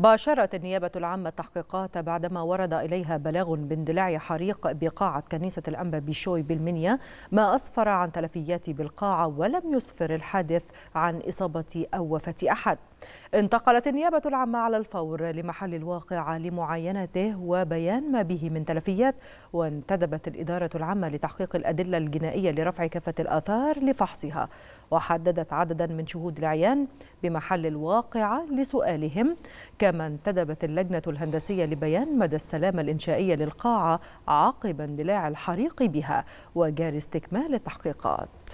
باشرت النيابة العامة التحقيقات بعدما ورد إليها بلاغ باندلاع حريق بقاعة كنيسة الأنبا بيشوي بالمنيا ما أسفر عن تلفيات بالقاعة ولم يسفر الحادث عن إصابة أو وفاة أحد انتقلت النيابة العامة على الفور لمحل الواقع لمعاينته وبيان ما به من تلفيات وانتدبت الإدارة العامة لتحقيق الأدلة الجنائية لرفع كافة الآثار لفحصها وحددت عددا من شهود العيان بمحل الواقع لسؤالهم كما انتدبت اللجنة الهندسية لبيان مدى السلامة الإنشائية للقاعة عقب اندلاع الحريق بها وجاري استكمال التحقيقات